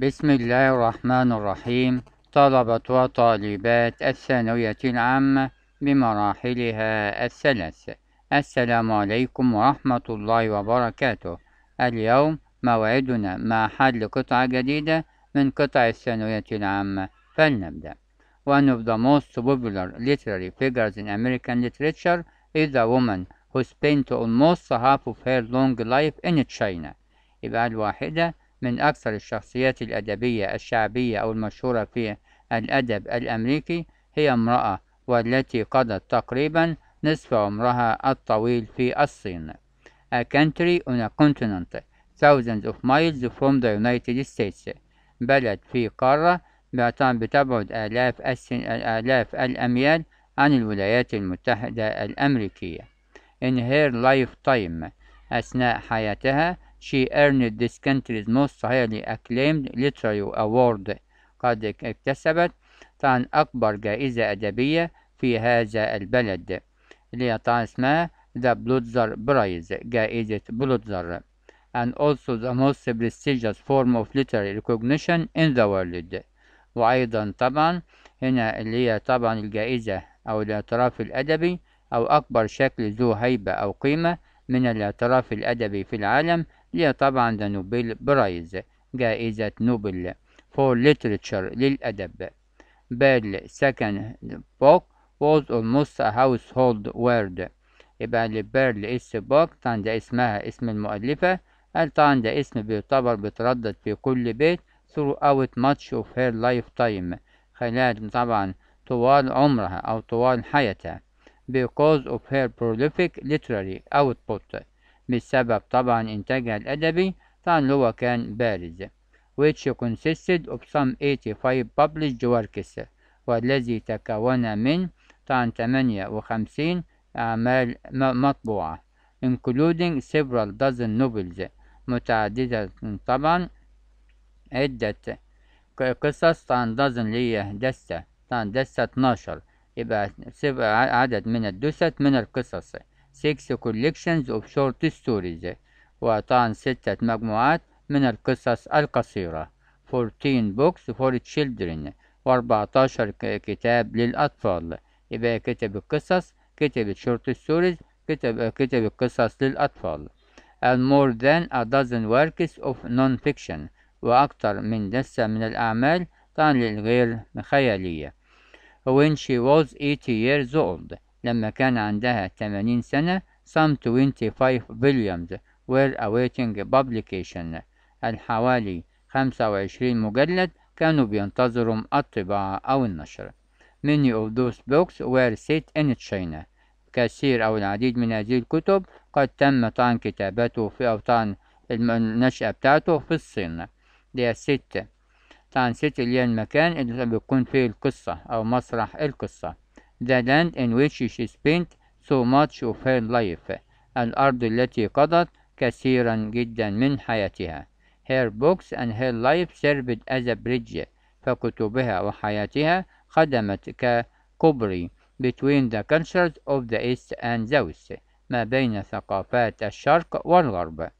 بسم الله الرحمن الرحيم طلبة وطالبات الثانوية العامة بمراحلها الثلاث السلام عليكم ورحمة الله وبركاته اليوم موعدنا مع حل قطعة جديدة من قطع الثانوية العامة فلنبدأ One of the most popular literary figures in American literature is a woman who spent almost half of her long life in China يبقى الواحدة من أكثر الشخصيات الأدبية الشعبية أو المشهورة في الأدب الأمريكي هي امرأة والتي قضت تقريبا نصف عمرها الطويل في الصين. A country on a continent thousands of miles from the United States بلد في قارة بتبعد آلاف, السن... آلاف الأميال عن الولايات المتحدة الأمريكية. In her lifetime أثناء حياتها She earned this country's most highly acclaimed literary award قد اكتسبت طبعا أكبر جائزة أدبية في هذا البلد اللي هي طبعا اسمها The بلوتزر Prize جائزة بلوتزر and also the most prestigious form of literary recognition in the world وأيضا طبعا هنا اللي هي طبعا الجائزة أو الاعتراف الأدبي أو أكبر شكل ذو هيبة أو قيمة من الاعتراف الأدبي في العالم هي طبعا ذا نوبل برايز جائزة نوبل فور literature للأدب بل سكن بوك was almost a household word يبقى بيرل اس بوك طبعا ده اسمها اسم المؤلفة قال طبعا ده اسم بيعتبر بيتردد في كل بيت throughout much of her lifetime خلال طبعا طوال عمرها أو طوال حياتها because of her prolific literary output بسبب طبعا إنتاجها الأدبي طبعا هو كان بارز which consisted of some 85 published works والذي تكون من طبعا 58 أعمال آه، مطبوعة including several dozen novels متعددة طبعا عدة قصص طبعا dozen اللي دستة طبعا دستة 12 يبقى عدد من الدست من القصص 6 collections of short stories وأعطانا ستة مجموعات من القصص القصيرة 14 books for children و14 كتاب للأطفال يبقى كتب القصص كتب الشورت ستوريز كتب كتب القصص للأطفال and more than a dozen works of non-fiction وأكثر من دسة من الأعمال طبعا الغير خيالية when she was 80 years old لما كان عندها 80 سنة Some 25 volumes were awaiting publication الحوالي 25 مجلد كانوا بينتظروا الطباعة أو النشر Many of those books were set in China كثير أو العديد من هذه الكتب قد تم طعن كتابته في أوطان النشأة بتاعته في الصين دي ست طعن ست اللي هي المكان اللي بيكون فيه القصة أو مسرح القصة the land in which she spent so much of her life الأرض التي قضت كثيرا جدا من حياتها her books and her life served as a bridge فكتبها وحياتها خدمت كقبري between the cultures of the East and the West ما بين ثقافات الشرق والغرب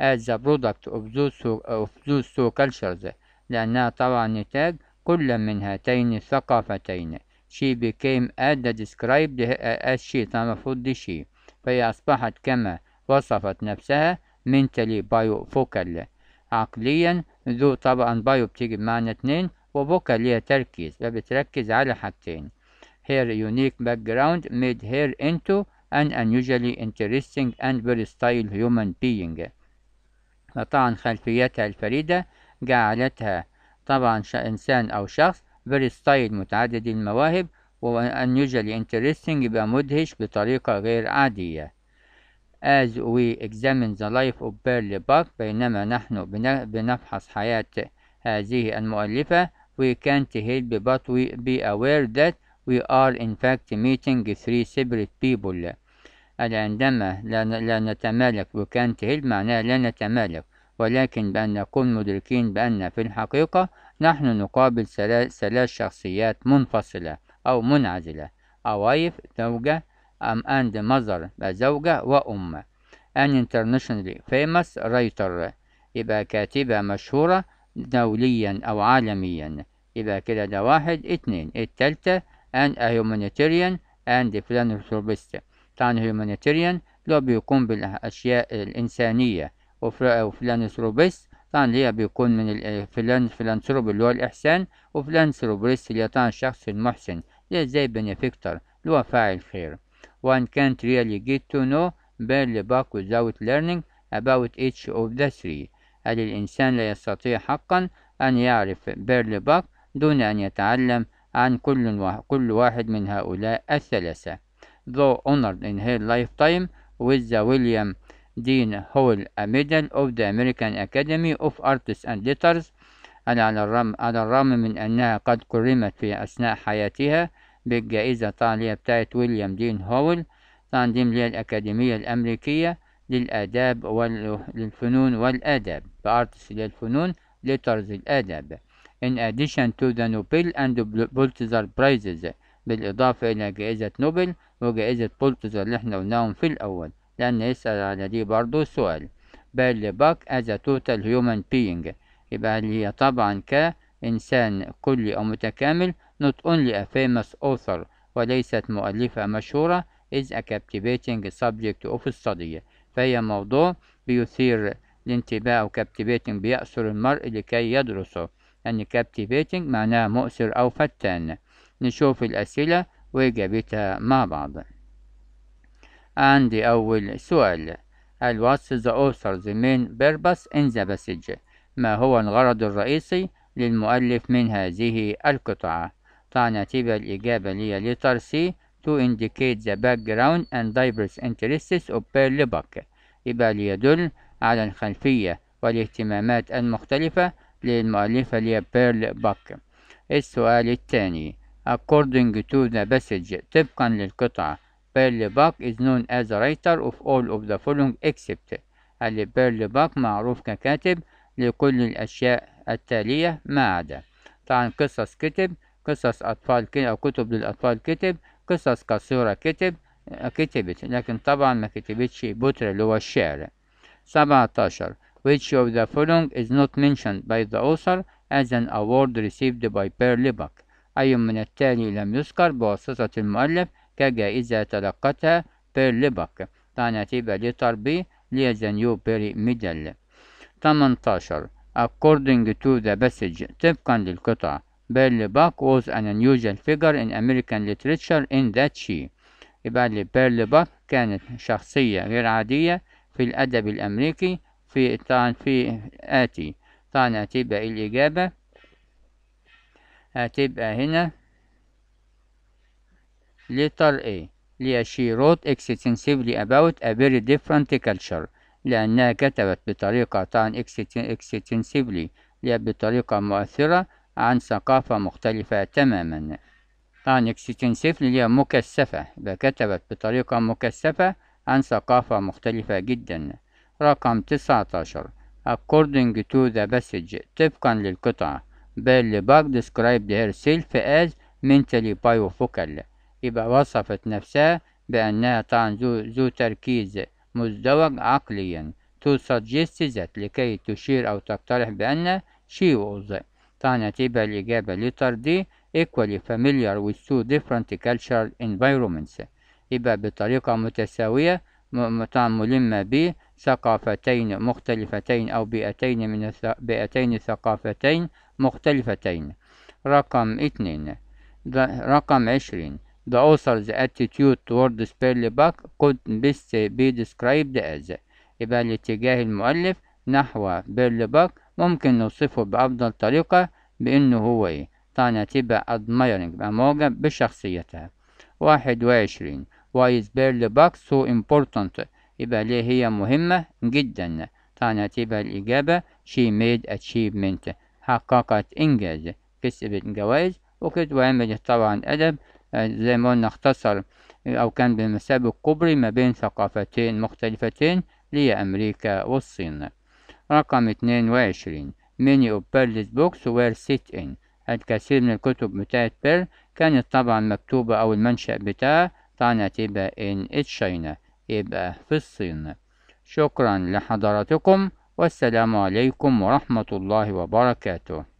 as a product of those, of those two cultures لأنها طبعا نتاج كل من هاتين الثقافتين she became Ada described uh, as she المفروض دي she فهي أصبحت كما وصفت نفسها mentally bifocal عقليا ذو طبعا بايو بتيجي بمعنى اتنين وفوكال ليها تركيز فبتركز على حاجتين her unique background made her into an unusually interesting and very versatile human being فطبعا خلفيتها الفريدة جعلتها طبعا إنسان أو شخص ستايل متعدد المواهب unusually interesting يبقى مدهش بطريقة غير عادية as we examine the life of Pearl Buck بينما نحن بنفحص حياة هذه المؤلفة we can't help but we be aware that we are in fact meeting three separate people عندما لا نتمالك we can't help معناه لا نتمالك ولكن بأن نكون مدركين بأن في الحقيقة نحن نقابل ثلاث شخصيات منفصلة أو منعزلة أوايف زوجة أم أند مزر زوجة وأم أن internationally فيمس رايتر يبقى كاتبة مشهورة دوليا أو عالميا يبقى كده ده واحد اتنين التالتة أن هيومانيتيريان أند فلانثروبيست طبعا هيومانيتيريان اللي هو بيقوم بالأشياء الإنسانية وفلانثروبيست اللي هي بيكون من آه، فلان فيلانثروب اللي هو الإحسان وفيلانثروبريست اللي هي الشخص المحسن زي بنفكتر اللي هو فاعل خير وان كانت ريالي جيت تو نو بيرل باك وزاوت ليرنينج about each of the three هل الإنسان لا يستطيع حقا أن يعرف بيرلي باك دون أن يتعلم عن كل, واحد, كل واحد من هؤلاء الثلاثة though honored in her lifetime with the William Dina هول a Medal of the American Academy of Arts and Letters على الرغم, على الرغم من أنها قد كرمت في أثناء حياتها بالجائزة الطالية بتاعت ويليام دين هول تنظيم للأكاديمية الأمريكية للآداب والفنون والآداب بأرتس للفنون لترز الآداب In addition to the Nobel and Pulitzer Prizes بالإضافة إلى جائزة نوبل وجائزة بولتزر اللي احنا قلناهم في الأول لأن يسأل على دي برضو سؤال بل باك as a total human being يبقى هي طبعا كإنسان كلي أو متكامل not only a famous author وليست مؤلفة مشهورة is a captivating subject of study فهي موضوع بيثير الانتباه أو captivating بيأثر المرء لكي يدرسه يعني captivating معناه مؤثر أو فتان نشوف الأسئلة وإجابتها مع بعض عندي أول سؤال هل what's the author's main purpose in the passage ما هو الغرض الرئيسي للمؤلف من هذه القطعة طعنا تبقى الإجابة هي letter C to indicate the background and diverse interests of Pearl Buck يبقى ليدل على الخلفية والاهتمامات المختلفة للمؤلفة لي بيرل باك السؤال الثاني according to the passage طبقا للقطعة باك is known as a writer of all of the following except اللي باك معروف ككاتب لكل الأشياء التالية ما عدا طبعا قصص كتب قصص أطفال كتب أو كتب للأطفال كتب قصص قصيرة كتب كتبت لكن طبعا ما كتبتش بوتر اللي هو الشعر 17 which of the following is not mentioned by the author as an award received by Pearl Libac أي من التالي لم يذكر بواسطة المؤلف كجائزة تلقتها بير تانا بيرلبك تنتيب ليزن يو بيري ميدل 18 According to the passage طبقا للقطع بير بيرلبك was an unusual figure in American literature in that she يبقى بيرلبك كانت شخصية غير عادية في الأدب الأمريكي في تان في آتي تانا تيبا الإجابة هتبقى هنا ليتر A ليشيروت اكستنسيفلي اباوت ا ديفرنت كالتشر لأنها كتبت بطريقة تان اكستنسيفلي بطريقة مؤثرة عن ثقافة مختلفة تماما تان اكستنسيفلي هي مكثفة فكتبت بطريقة مكثفة عن ثقافة مختلفة جدا رقم 19 according to the passage طبقا للقطعة بل باك ديسكرايبد هير سيلف از mentally بايوفوكال يبقى وصفت نفسها بأنها طعن ذو, ذو تركيز مزدوج عقليا تو سجست ذات لكي تشير أو تقترح بأن شي ووز طعنت يبقى الإجابة letter D equally familiar with two different cultural environments يبقى بطريقة متساوية ملمة بثقافتين مختلفتين أو بيئتين من بيئتين ثقافتين مختلفتين رقم اتنين رقم عشرين The author's attitude toward Spurgeback could best be described as يبقى الاتجاه المؤلف نحو باك ممكن نوصفه بأفضل طريقة بإنه هو إيه طبعا تبقى admiring بقى معجب بشخصيتها واحد وعشرين Why is Berlebach so important يبقى ليه هي مهمة جدا طبعا تبقى الإجابة She made achievement حققت إنجاز كسبت جوائز وكده وعملت طبعا أدب زي ما قلنا اختصر أو كان بمثابه كوبري ما بين ثقافتين مختلفتين لي أمريكا والصين رقم 22 many of Pearl's books were set in الكثير من الكتب بتاعت بيرل كانت طبعا مكتوبة أو المنشأ بتاعها طبعا تبقى in China يبقى في الصين شكرا لحضراتكم والسلام عليكم ورحمة الله وبركاته